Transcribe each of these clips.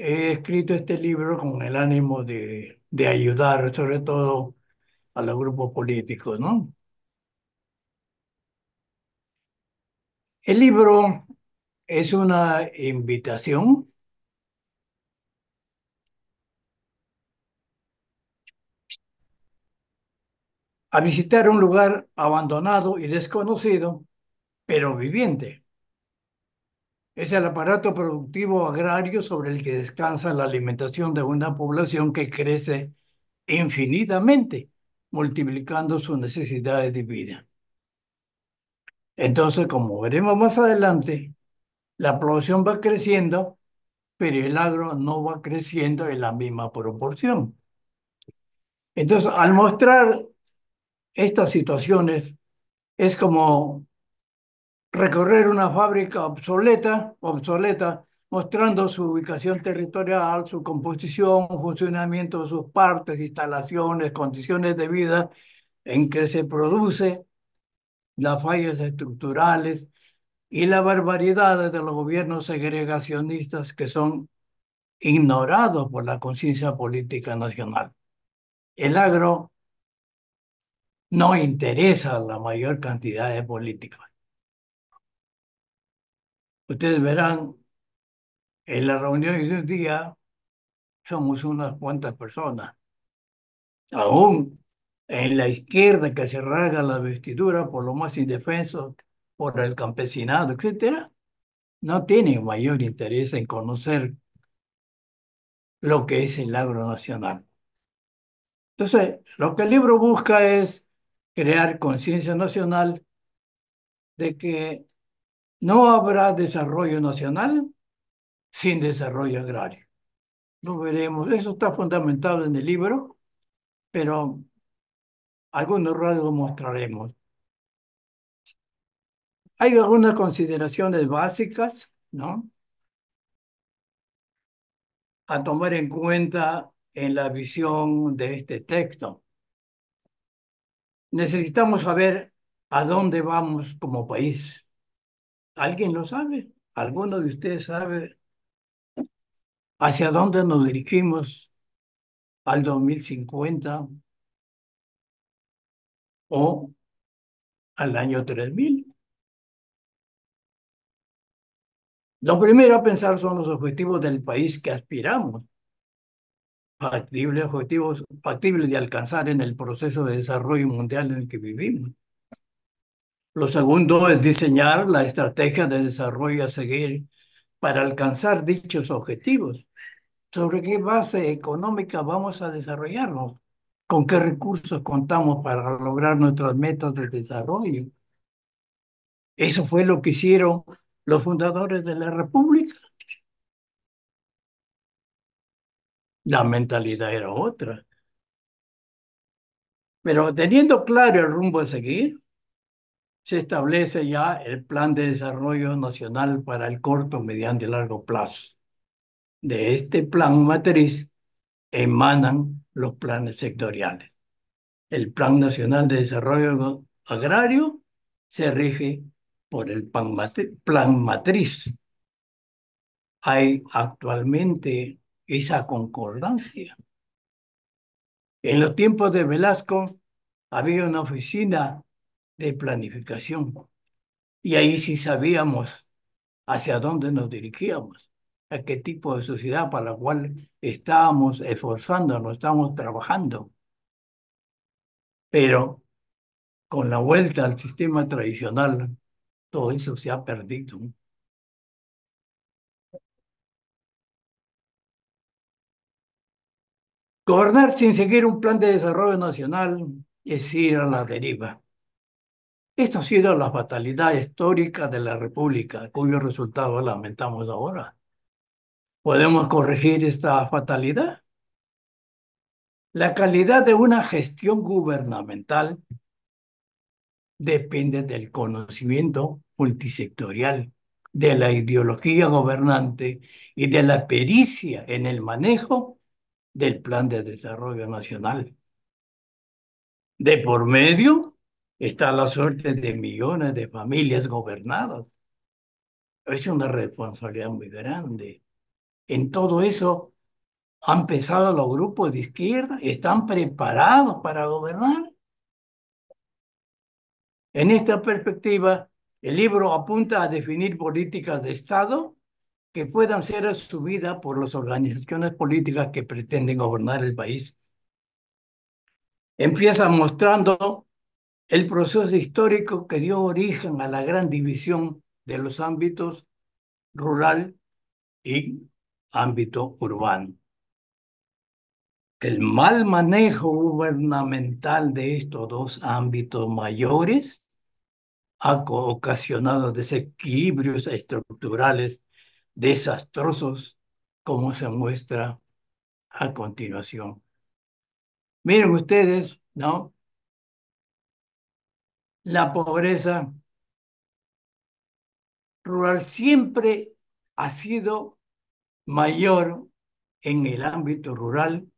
he escrito este libro con el ánimo de, ayudar, sobre todo a los grupos políticos, ¿no? El libro es una invitación a visitar un lugar abandonado y desconocido, pero viviente es el aparato productivo agrario sobre el que descansa la alimentación de una población que crece infinitamente, multiplicando sus necesidades de vida. Entonces, como veremos más adelante, la población va creciendo, pero el agro no va creciendo en la misma proporción. Entonces, al mostrar estas situaciones, es como recorrer una fábrica obsoleta, obsoleta, mostrando su ubicación territorial, su composición, funcionamiento sus partes, instalaciones, condiciones de vida en que se produce, las fallas estructurales y la barbaridad de los gobiernos segregacionistas que son ignorados por la conciencia política nacional. El agro no interesa a la mayor cantidad de políticos. Ustedes verán, en la reunión de un día somos unas cuantas personas. Aún en la izquierda que se rasga la vestidura por lo más indefenso, por el campesinado, etcétera, no tienen mayor interés en conocer lo que es el agro nacional. Entonces, lo que el libro busca es crear conciencia nacional de que no habrá desarrollo nacional sin desarrollo agrario. Lo veremos. Eso está fundamentado en el libro, pero algunos rasgos mostraremos. Hay algunas consideraciones básicas, ¿no? A tomar en cuenta en la visión de este texto. Necesitamos saber a dónde vamos como país. ¿Alguien lo sabe? ¿Alguno de ustedes sabe hacia dónde nos dirigimos al 2050 o al año 3000? Lo primero a pensar son los objetivos del país que aspiramos, factibles objetivos factibles de alcanzar en el proceso de desarrollo mundial en el que vivimos. Lo segundo es diseñar la estrategia de desarrollo a seguir para alcanzar dichos objetivos. ¿Sobre qué base económica vamos a desarrollarnos? ¿Con qué recursos contamos para lograr nuestros metas de desarrollo? Eso fue lo que hicieron los fundadores de la República. La mentalidad era otra. Pero teniendo claro el rumbo a seguir, se establece ya el Plan de Desarrollo Nacional para el corto, mediano y largo plazo. De este plan matriz emanan los planes sectoriales. El Plan Nacional de Desarrollo Agrario se rige por el plan, matriz. Hay actualmente esa concordancia. En los tiempos de Velasco había una oficina de planificación. Y ahí sí sabíamos hacia dónde nos dirigíamos, a qué tipo de sociedad para la cual estábamos esforzándonos, estábamos trabajando. Pero con la vuelta al sistema tradicional, todo eso se ha perdido. Gobernar sin seguir un plan de desarrollo nacional es ir a la deriva ha sido la fatalidad histórica de la República, cuyo resultado lamentamos ahora. ¿Podemos corregir esta fatalidad? La calidad de una gestión gubernamental depende del conocimiento multisectorial, de la ideología gobernante y de la pericia en el manejo del Plan de Desarrollo Nacional. De por medio está la suerte de millones de familias gobernadas. Es una responsabilidad muy grande. En todo eso han pensado los grupos de izquierda, están preparados para gobernar. En esta perspectiva, el libro apunta a definir políticas de Estado que puedan ser asumidas por las organizaciones políticas que pretenden gobernar el país. Empieza mostrando el proceso histórico que dio origen a la gran división de los ámbitos rural y ámbito urbano. El mal manejo gubernamental de estos dos ámbitos mayores ha ocasionado desequilibrios estructurales desastrosos como se muestra a continuación. Miren ustedes, ¿no? la pobreza rural siempre ha sido mayor en el ámbito rural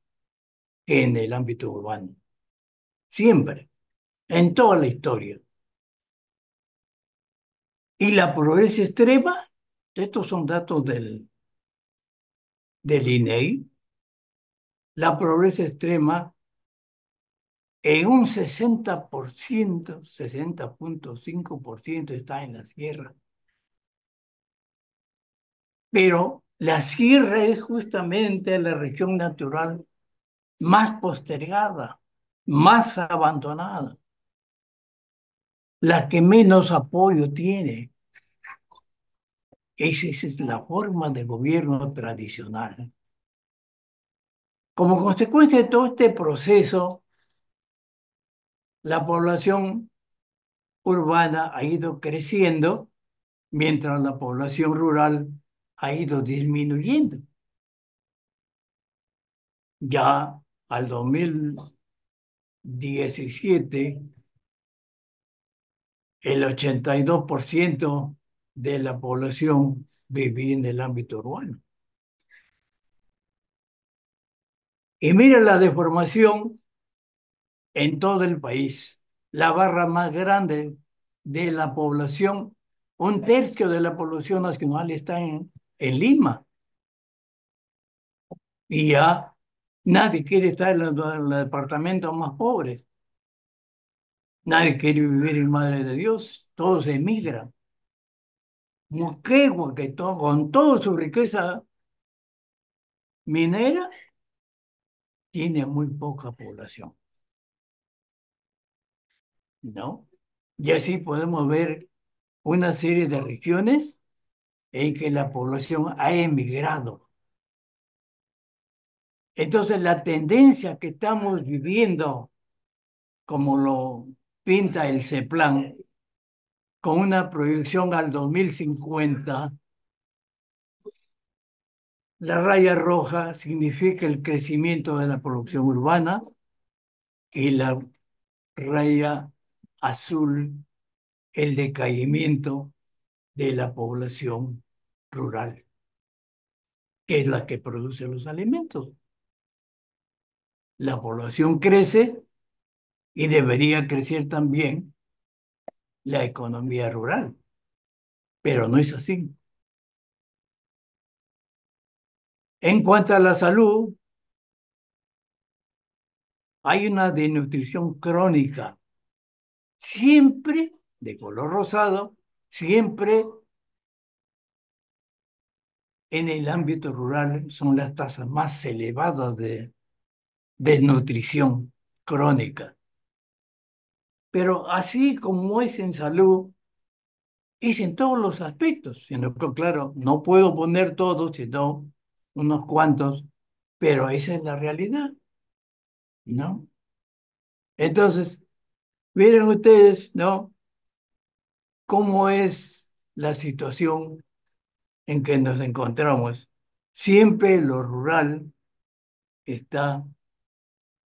que en el ámbito urbano. Siempre, en toda la historia. Y la pobreza extrema, estos son datos del, del INEI, e la pobreza extrema en un 60%, 60.5% está en la sierra. Pero la sierra es justamente la región natural más postergada, más abandonada, la que menos apoyo tiene. Esa es la forma de gobierno tradicional. Como consecuencia de todo este proceso, la población urbana ha ido creciendo mientras la población rural ha ido disminuyendo. Ya al 2017, el 82% de la población vivía en el ámbito urbano. Y mira la deformación en todo el país, la barra más grande de la población, un tercio de la población nacional está en, Lima. Y ya nadie quiere estar en los, departamentos más pobres. Nadie quiere vivir en Madre de Dios, todos emigran. Moquegua, que todo, con toda su riqueza minera, tiene muy poca población. ¿no? Y así podemos ver una serie de regiones en que la población ha emigrado. Entonces la tendencia que estamos viviendo, como lo pinta el CEPLAN, con una proyección al 2050, la raya roja significa el crecimiento de la producción urbana y la raya azul el decaimiento de la población rural, que es la que produce los alimentos. La población crece y debería crecer también la economía rural, pero no es así. En cuanto a la salud, hay una desnutrición crónica siempre de color rosado, siempre en el ámbito rural son las tasas más elevadas de desnutrición crónica. Pero así como es en salud, es en todos los aspectos, claro, no puedo poner todos, sino unos cuantos, pero esa es la realidad, ¿no? Entonces, Miren ustedes, ¿no? ¿Cómo es la situación en que nos encontramos? Siempre lo rural está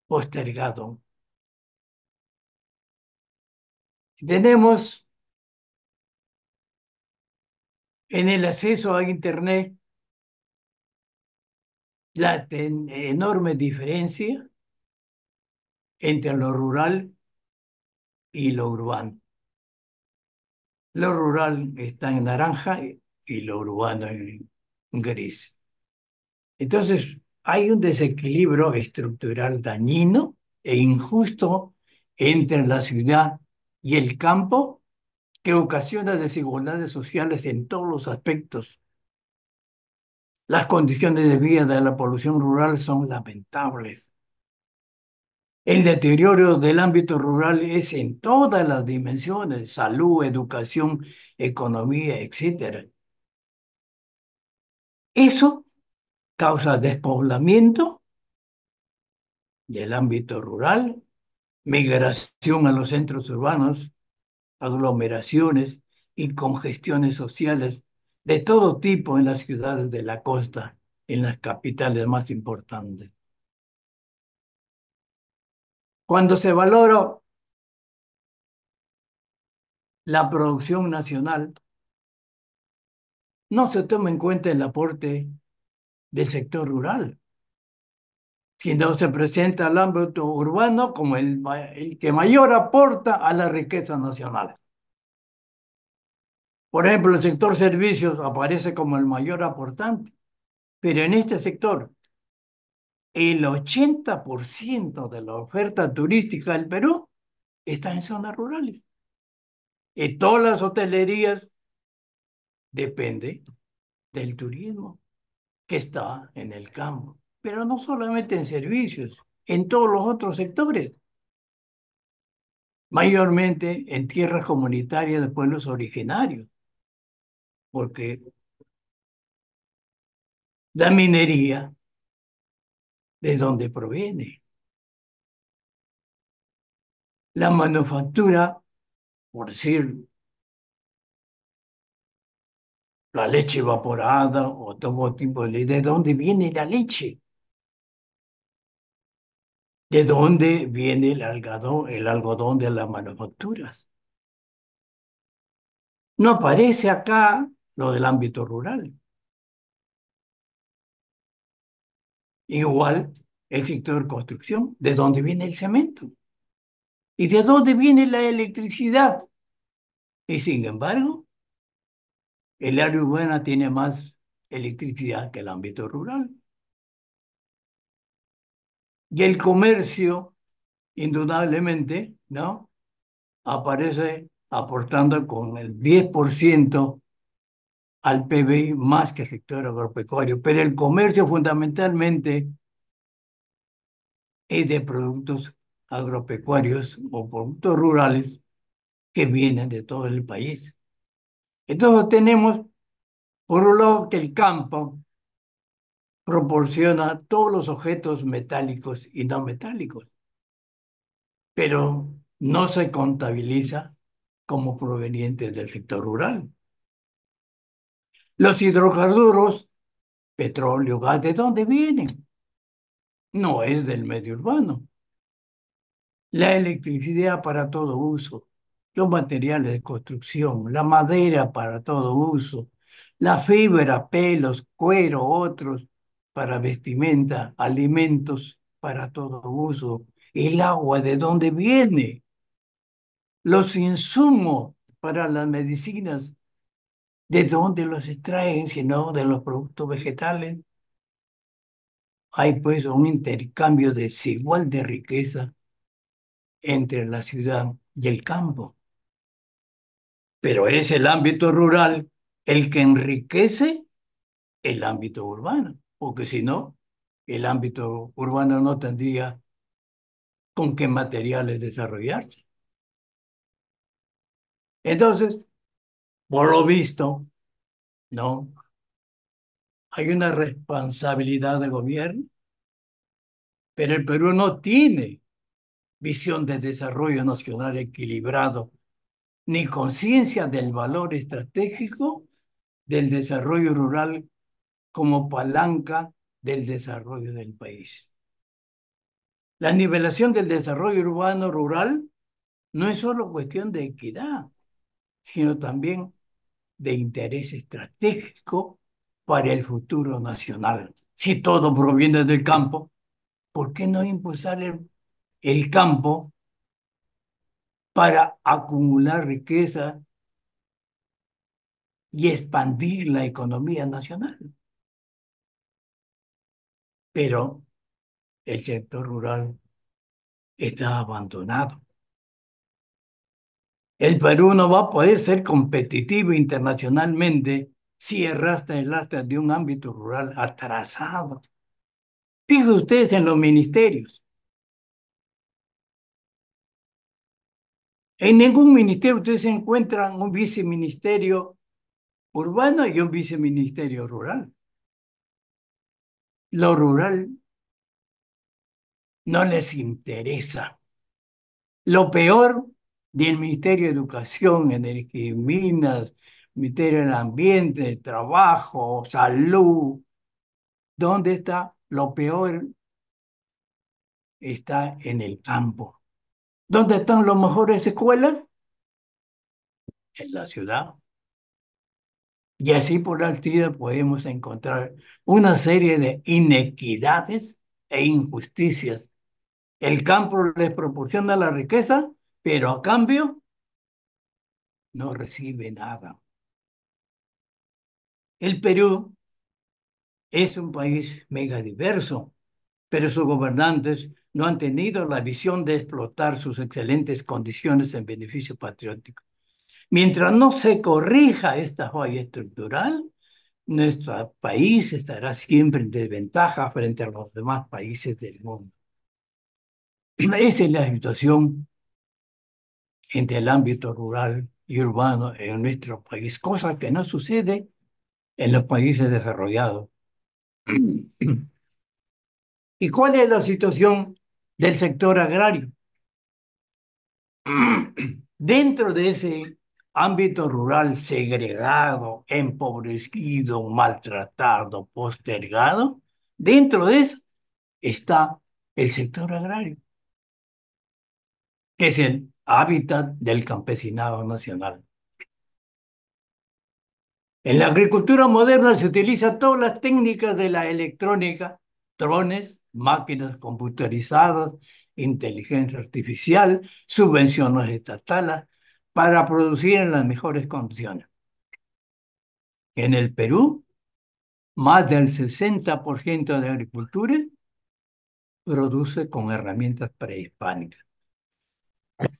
postergado. Tenemos en el acceso a Internet la enorme diferencia entre lo rural y lo urbano. Lo rural está en naranja y lo urbano en gris. Entonces, hay un desequilibrio estructural dañino e injusto entre la ciudad y el campo que ocasiona desigualdades sociales en todos los aspectos. Las condiciones de vida de la población rural son lamentables. El deterioro del ámbito rural es en todas las dimensiones, salud, educación, economía, etc. Eso causa despoblamiento del ámbito rural, migración a los centros urbanos, aglomeraciones y congestiones sociales de todo tipo en las ciudades de la costa, en las capitales más importantes. Cuando se valora la producción nacional, no se toma en cuenta el aporte del sector rural, sino se presenta el ámbito urbano como el, el que mayor aporta a la riqueza nacional. Por ejemplo, el sector servicios aparece como el mayor aportante, pero en este sector el 80% de la oferta turística del Perú está en zonas rurales. Y eh, todas las hotelerías dependen del turismo que está en el campo, pero no solamente en servicios, en todos los otros sectores, mayormente en tierras comunitarias de pueblos originarios, porque la minería de dónde proviene. La manufactura, por decir, la leche evaporada o todo tipo de leche, ¿de dónde viene la leche? ¿De dónde viene el algodón, el algodón de las manufacturas? No aparece acá lo del ámbito rural. Igual el sector construcción, ¿de dónde viene el cemento? ¿Y de dónde viene la electricidad? Y sin embargo, el área urbana tiene más electricidad que el ámbito rural. Y el comercio, indudablemente, ¿no? Aparece aportando con el 10% al PBI más que al sector agropecuario, pero el comercio fundamentalmente es de productos agropecuarios o productos rurales que vienen de todo el país. Entonces tenemos, por un lado, que el campo proporciona todos los objetos metálicos y no metálicos, pero no se contabiliza como provenientes del sector rural. Los hidrocarburos, petróleo, gas, ¿de dónde vienen? No es del medio urbano. La electricidad para todo uso, los materiales de construcción, la madera para todo uso, la fibra, pelos, cuero, otros para vestimenta, alimentos para todo uso, el agua de dónde viene, los insumos para las medicinas ¿De dónde los extraen? Si no de los productos vegetales. Hay pues un intercambio desigual de riqueza entre la ciudad y el campo. Pero es el ámbito rural el que enriquece el ámbito urbano, porque si no, el ámbito urbano no tendría con qué materiales desarrollarse. Entonces, por lo visto, ¿no? Hay una responsabilidad de gobierno, pero el Perú no tiene visión de desarrollo nacional equilibrado, ni conciencia del valor estratégico del desarrollo rural como palanca del desarrollo del país. La nivelación del desarrollo urbano-rural no es solo cuestión de equidad, sino también de interés estratégico para el futuro nacional. Si todo proviene del campo, ¿por qué no impulsar el, campo para acumular riqueza y expandir la economía nacional? Pero el sector rural está abandonado. El Perú no va a poder ser competitivo internacionalmente si arrastra el lastre de un ámbito rural atrasado. Fíjense ustedes en los ministerios. En ningún ministerio ustedes encuentran un viceministerio urbano y un viceministerio rural. Lo rural no les interesa. Lo peor del Ministerio de Educación, Energía y Minas, Ministerio del Ambiente, Trabajo, Salud. ¿Dónde está lo peor? Está en el campo. ¿Dónde están las mejores escuelas? En la ciudad. Y así por la actividad podemos encontrar una serie de inequidades e injusticias. El campo les proporciona la riqueza, pero a cambio no recibe nada. El Perú es un país mega diverso, pero sus gobernantes no han tenido la visión de explotar sus excelentes condiciones en beneficio patriótico. Mientras no se corrija esta falla estructural, nuestro país estará siempre en desventaja frente a los demás países del mundo. Esa es la situación entre el ámbito rural y urbano en nuestro país, cosa que no sucede en los países desarrollados. ¿Y cuál es la situación del sector agrario? Dentro de ese ámbito rural segregado, empobrecido, maltratado, postergado, dentro de eso está el sector agrario, que es el hábitat del campesinado nacional. En la agricultura moderna se utilizan todas las técnicas de la electrónica, drones, máquinas computarizadas, inteligencia artificial, subvenciones estatales, para producir en las mejores condiciones. En el Perú, más del 60% de agricultura produce con herramientas prehispánicas.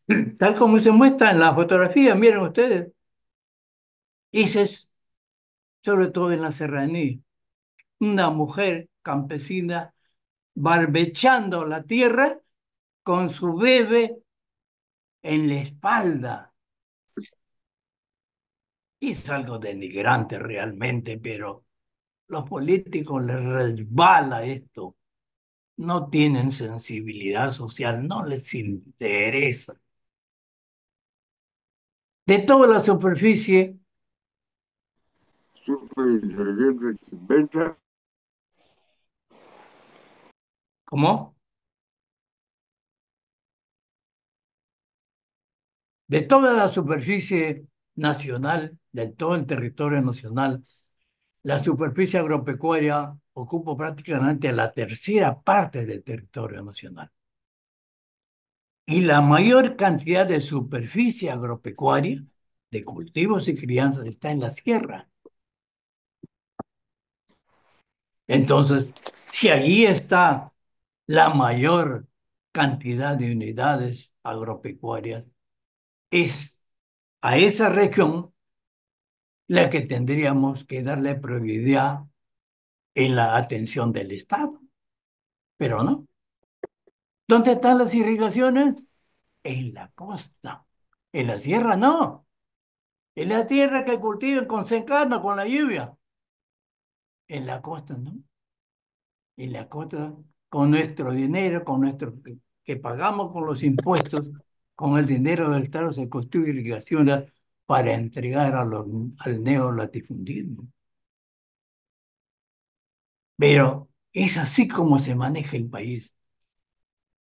tal como se muestra en la fotografía, miren ustedes, es sobre todo en la serranía, una mujer campesina barbechando la tierra con su bebé en la espalda. Es algo denigrante realmente, pero los políticos les resbala esto no tienen sensibilidad social, no les interesa. De toda la superficie. ¿Cómo? De toda la superficie nacional, de todo el territorio nacional, la superficie agropecuaria ocupo prácticamente la tercera parte del territorio nacional. Y la mayor cantidad de superficie agropecuaria, de cultivos y crianzas, está en la sierra. Entonces, si allí está la mayor cantidad de unidades agropecuarias, es a esa región la que tendríamos que darle prioridad en la atención del Estado. Pero no. ¿Dónde están las irrigaciones? En la costa. En la sierra no. En la tierra que cultivan con secano, con la lluvia. En la costa no. En la costa con nuestro dinero, con nuestro que, pagamos con los impuestos, con el dinero del Estado se construye irrigaciones para entregar a al neolatifundismo. Pero es así como se maneja el país.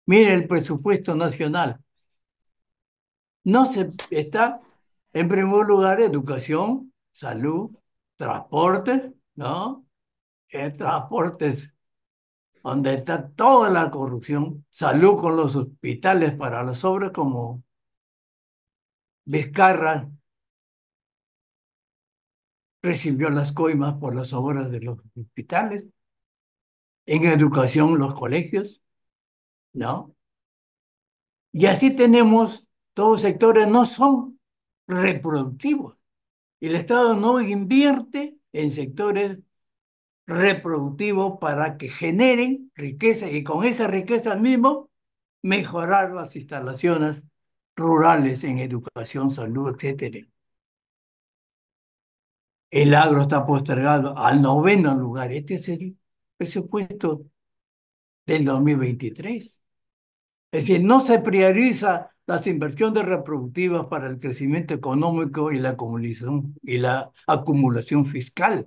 Mire el presupuesto nacional. No se está en primer lugar educación, salud, transportes, ¿no? Eh, transportes donde está toda la corrupción, salud con los hospitales para las obras como Vizcarra recibió las coimas por las obras de los hospitales, en educación los colegios, ¿no? Y así tenemos todos sectores no son reproductivos. El Estado no invierte en sectores reproductivos para que generen riqueza y con esa riqueza mismo mejorar las instalaciones rurales en educación, salud, etcétera. El agro está postergado al noveno lugar. Este es el presupuesto del 2023. Es decir, no se prioriza las inversiones reproductivas para el crecimiento económico y la acumulación, y la acumulación fiscal.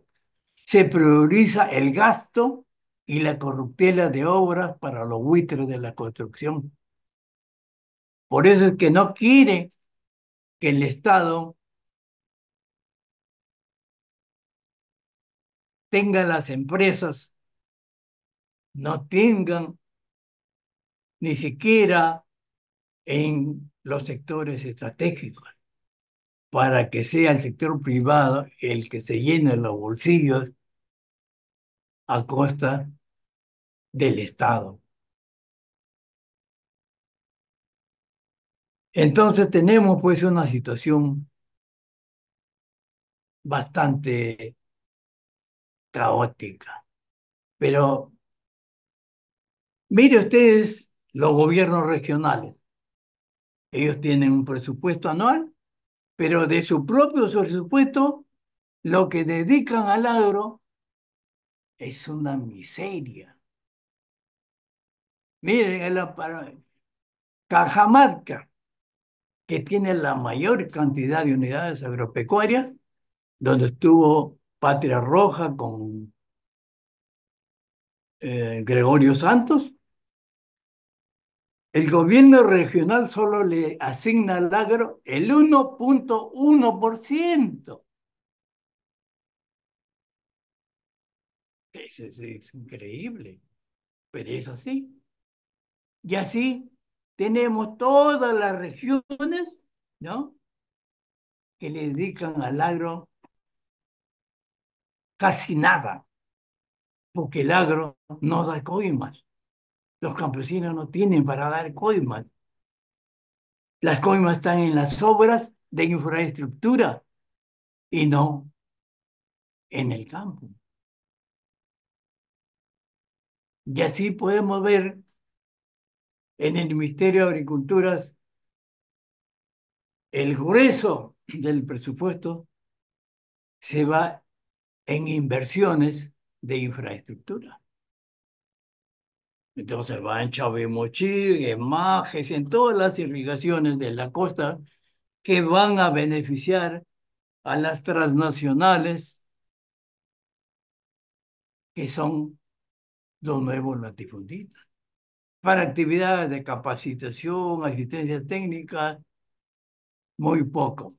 Se prioriza el gasto y la corruptela de obras para los buitres de la construcción. Por eso es que no quiere que el Estado tengan las empresas, no tengan ni siquiera en los sectores estratégicos, para que sea el sector privado el que se llene los bolsillos a costa del Estado. Entonces tenemos pues una situación bastante caótica. Pero mire ustedes los gobiernos regionales. Ellos tienen un presupuesto anual, pero de su propio presupuesto, lo que dedican al agro es una miseria. Miren, la, Cajamarca, que tiene la mayor cantidad de unidades agropecuarias, donde estuvo Patria Roja con eh, Gregorio Santos, el gobierno regional solo le asigna al agro el 1.1%. Es, es, increíble, pero es así. Y así tenemos todas las regiones, ¿no? Que le dedican al agro casi nada, porque el agro no da coimas. Los campesinos no tienen para dar coimas. Las coimas están en las obras de infraestructura y no en el campo. Y así podemos ver en el Ministerio de Agriculturas el grueso del presupuesto se va en inversiones de infraestructura. Entonces va en Chavemochil, en Majes, en todas las irrigaciones de la costa que van a beneficiar a las transnacionales que son los nuevos latifundistas para actividades de capacitación, asistencia técnica, muy poco.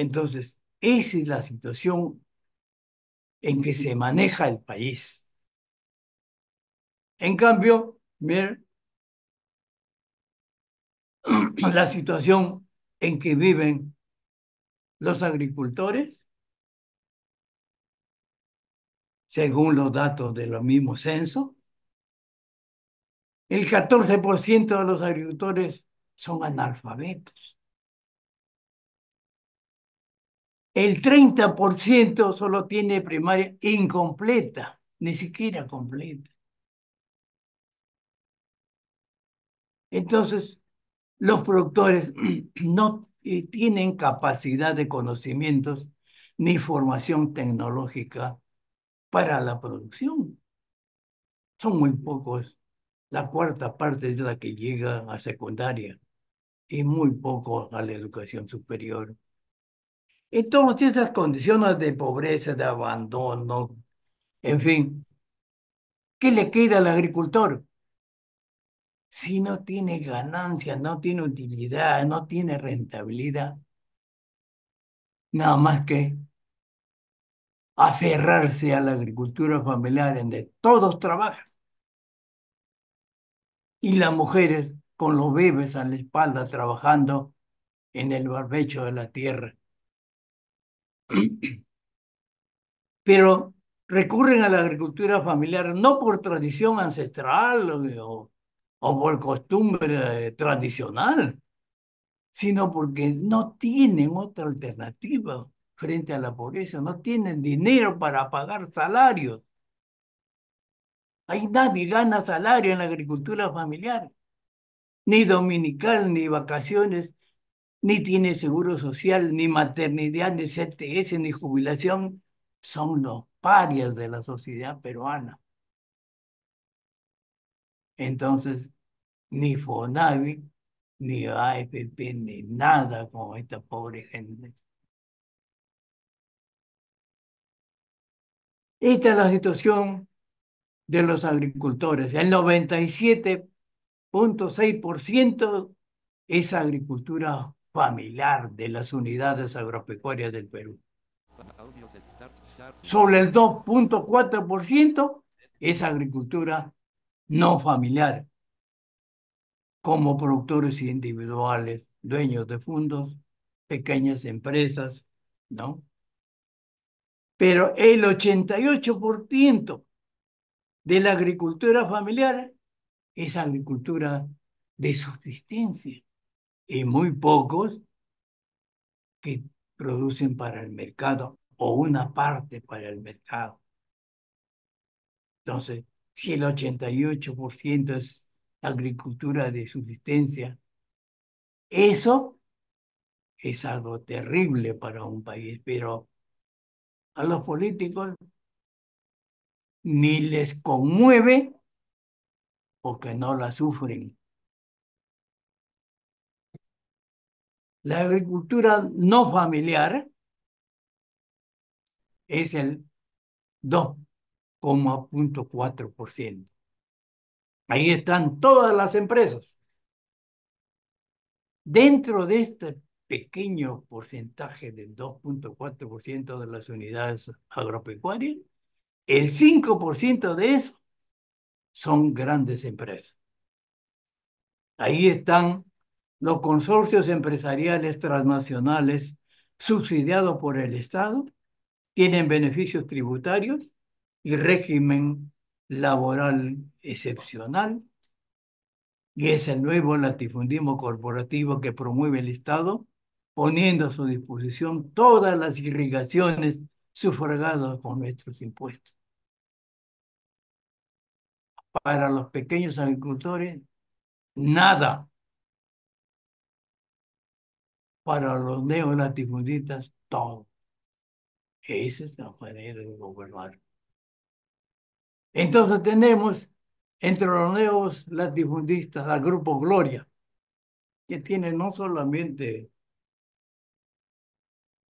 Entonces, esa es la situación en que se maneja el país. En cambio, miren, la situación en que viven los agricultores, según los datos de los mismos censo, el 14% de los agricultores son analfabetos. El 30% solo tiene primaria incompleta, ni siquiera completa. Entonces, los productores no eh, tienen capacidad de conocimientos ni formación tecnológica para la producción. Son muy pocos. La cuarta parte es la que llega a secundaria y muy poco a la educación superior todas esas condiciones de pobreza, de abandono, en fin, ¿qué le queda al agricultor? Si no tiene ganancia, no tiene utilidad, no tiene rentabilidad, nada más que aferrarse a la agricultura familiar en donde todos trabajan. Y las mujeres con los bebés a la espalda trabajando en el barbecho de la tierra pero recurren a la agricultura familiar no por tradición ancestral eh, o, por costumbre eh, tradicional, sino porque no tienen otra alternativa frente a la pobreza, no tienen dinero para pagar salarios. Ahí nadie gana salario en la agricultura familiar, ni dominical, ni vacaciones, ni tiene seguro social, ni maternidad, ni CTS, ni jubilación, son los parias de la sociedad peruana. Entonces, ni FONAVI, ni AFP, ni nada con esta pobre gente. Esta es la situación de los agricultores. El 97.6% es agricultura familiar de las unidades agropecuarias del Perú. Sobre el 2.4% es agricultura no familiar, como productores individuales, dueños de fondos, pequeñas empresas, ¿no? Pero el 88% de la agricultura familiar es agricultura de subsistencia y muy pocos que producen para el mercado o una parte para el mercado. Entonces, si el 88% es agricultura de subsistencia, eso es algo terrible para un país, pero a los políticos ni les conmueve porque no la sufren. La agricultura no familiar es el 2,4%. Ahí están todas las empresas. Dentro de este pequeño porcentaje del 2.4% de las unidades agropecuarias, el 5% de eso son grandes empresas. Ahí están los consorcios empresariales transnacionales subsidiados por el Estado tienen beneficios tributarios y régimen laboral excepcional, y es el nuevo latifundismo corporativo que promueve el Estado, poniendo a su disposición todas las irrigaciones sufragadas con nuestros impuestos. Para los pequeños agricultores, nada para los neolatifundistas, todo. Esa es la manera de gobernar. Entonces tenemos entre los neos latifundistas al grupo Gloria, que tiene no solamente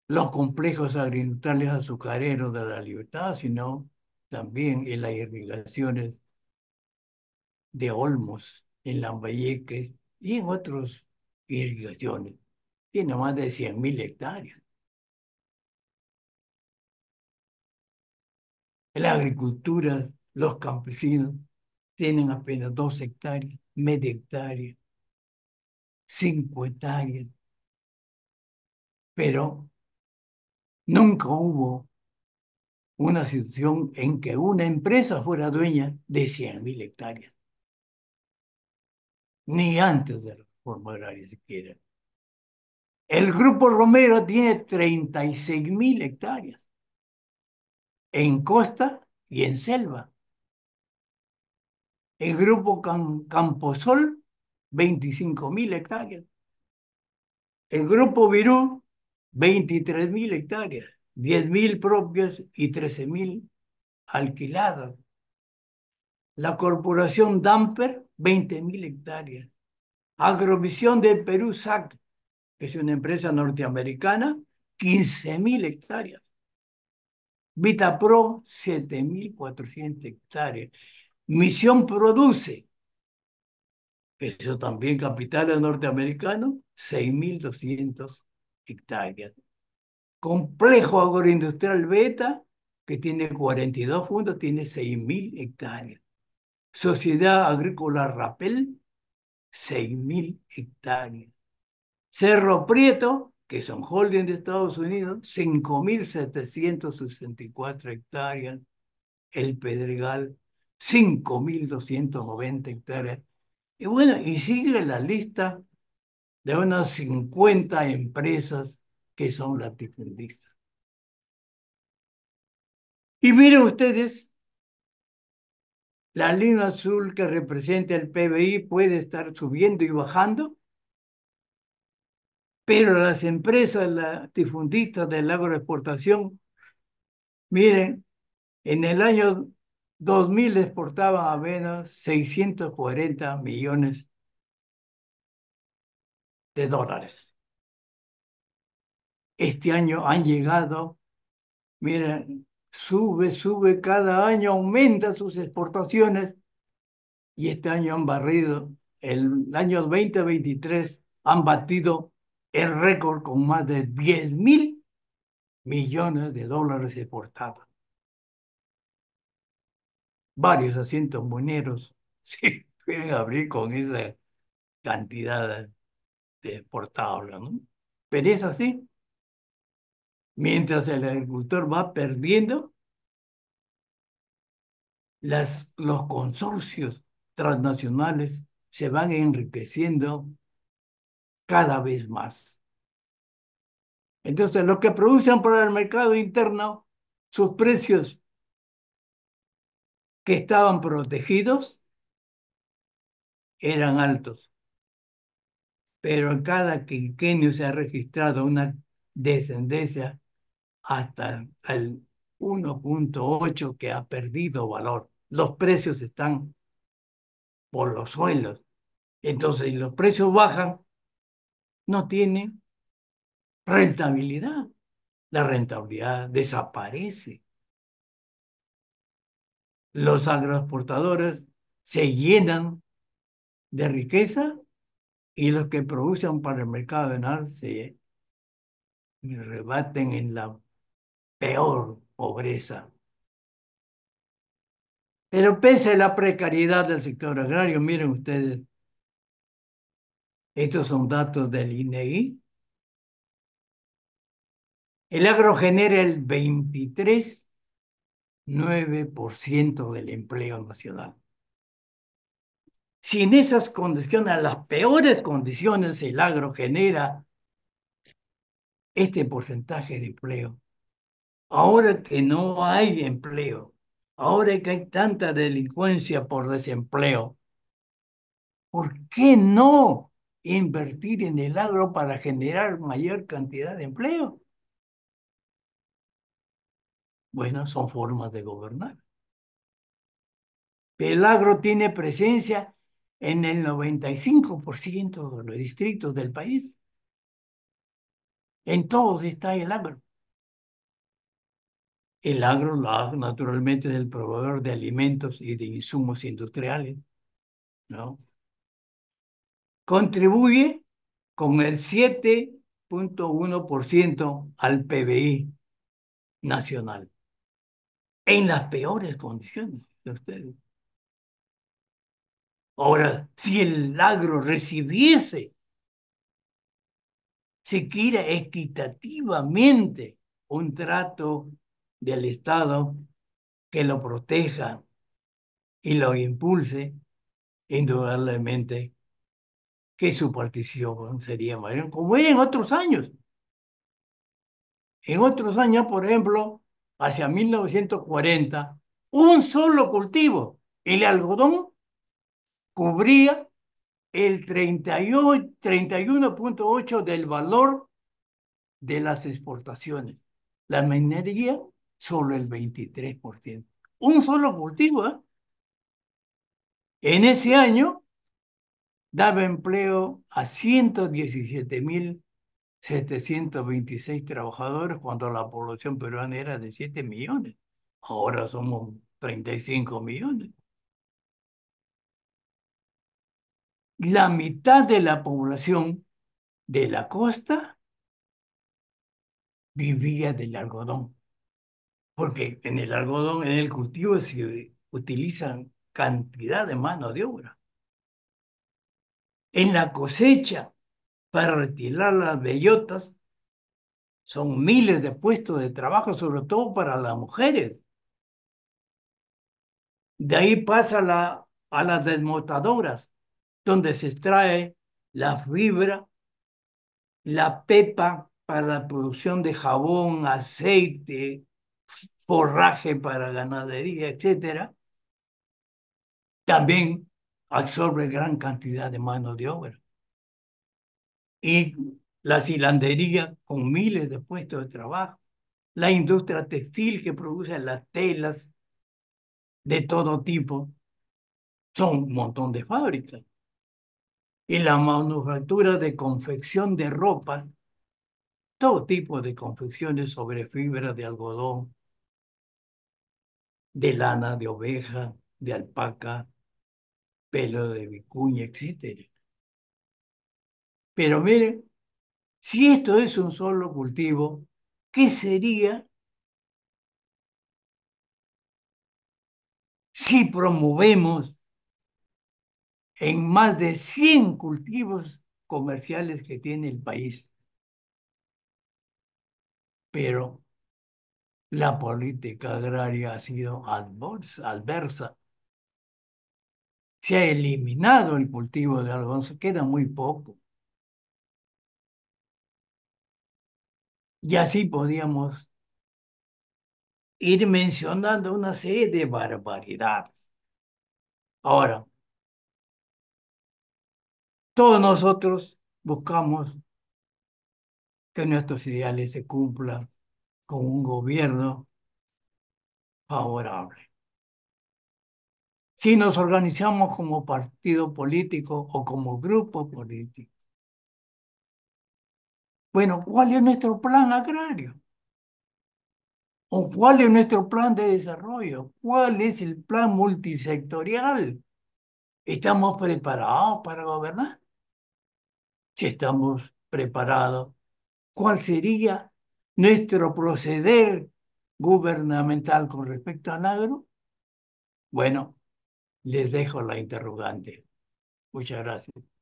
los complejos agroindustriales azucareros de la libertad, sino también en las irrigaciones de Olmos, en Lambayeque y en otras irrigaciones tiene más de 100.000 hectáreas. La agricultura, los campesinos, tienen apenas dos hectáreas, media hectárea, cinco hectáreas. Pero nunca hubo una situación en que una empresa fuera dueña de 100.000 hectáreas. Ni antes de la reforma agraria siquiera. El Grupo Romero tiene 36 mil hectáreas en costa y en selva. El Grupo Camposol, 25 mil hectáreas. El Grupo Virú, 23 mil hectáreas, 10 mil propias y 13 mil alquiladas. La Corporación Damper, 20 mil hectáreas. Agrovisión del Perú, SAC, que es una empresa norteamericana, 15.000 hectáreas. VitaPro, 7.400 hectáreas. Misión Produce, es también capital norteamericano, 6.200 hectáreas. Complejo agroindustrial Beta, que tiene 42 puntos, tiene 6.000 hectáreas. Sociedad Agrícola Rapel, 6.000 hectáreas. Cerro Prieto, que son holding de Estados Unidos, 5.764 hectáreas. El Pedregal, 5.290 hectáreas. Y bueno, y sigue la lista de unas 50 empresas que son latifundistas. Y miren ustedes, la línea azul que representa el PBI puede estar subiendo y bajando pero las empresas tifundistas del agroexportación, miren, en el año 2000 exportaban apenas 640 millones de dólares. Este año han llegado, miren, sube, sube, cada año aumenta sus exportaciones y este año han barrido, el año 2023 han batido el récord con más de 10 mil millones de dólares exportados. Varios asientos moneros se pueden abrir con esa cantidad de portada, ¿no? Pero es así. Mientras el agricultor va perdiendo las, los consorcios transnacionales se van enriqueciendo cada vez más. Entonces, los que producen para el mercado interno, sus precios que estaban protegidos eran altos. Pero en cada quinquenio se ha registrado una descendencia hasta el 1.8 que ha perdido valor. Los precios están por los suelos. Entonces, si los precios bajan, no tiene rentabilidad. La rentabilidad desaparece. Los agroexportadores se llenan de riqueza y los que producen para el mercado de NAR se rebaten en la peor pobreza. Pero pese a la precariedad del sector agrario, miren ustedes, estos son datos del INEI. E el agro genera el 23,9% del empleo nacional. Si en esas condiciones, en las peores condiciones, el agro genera este porcentaje de empleo, ahora que no hay empleo, ahora que hay tanta delincuencia por desempleo, ¿por qué no invertir en el agro para generar mayor cantidad de empleo. Bueno, son formas de gobernar. El agro tiene presencia en el 95% de los distritos del país. En todos está el agro. El agro naturalmente es el proveedor de alimentos y de insumos industriales, ¿no? contribuye con el 7.1% al PBI nacional, en las peores condiciones de ustedes. Ahora, si el agro recibiese siquiera equitativamente un trato del Estado que lo proteja y lo impulse, indudablemente que su participación sería mayor, como era en otros años. En otros años, por ejemplo, hacia 1940, un solo cultivo, el algodón, cubría el 31.8 del valor de las exportaciones. La minería, solo el 23%. Un solo cultivo. ¿eh? En ese año, daba empleo a 117.726 trabajadores cuando la población peruana era de 7 millones. Ahora somos 35 millones. La mitad de la población de la costa vivía del algodón, porque en el algodón, en el cultivo se utilizan cantidad de mano de obra. En la cosecha, para retirar las bellotas, son miles de puestos de trabajo, sobre todo para las mujeres. De ahí pasa a las desmotadoras, donde se extrae la fibra, la pepa para la producción de jabón, aceite, forraje para ganadería, etc. También absorbe gran cantidad de mano de obra. Y la silandería con miles de puestos de trabajo, la industria textil que produce las telas de todo tipo, son un montón de fábricas. Y la manufactura de confección de ropa, todo tipo de confecciones sobre fibra de algodón, de lana de oveja, de alpaca, pelo de vicuña, etc. Pero miren, si esto es un solo cultivo, ¿qué sería si promovemos en más de 100 cultivos comerciales que tiene el país? Pero la política agraria ha sido adversa se ha eliminado el cultivo de algodón, se queda muy poco. Y así podíamos ir mencionando una serie de barbaridades. Ahora, todos nosotros buscamos que nuestros ideales se cumplan con un gobierno favorable si nos organizamos como partido político o como grupo político. Bueno, ¿cuál es nuestro plan agrario? ¿O cuál es nuestro plan de desarrollo? ¿Cuál es el plan multisectorial? ¿Estamos preparados para gobernar? Si estamos preparados, ¿cuál sería nuestro proceder gubernamental con respecto al agro? Bueno, les dejo la interrogante. Muchas gracias.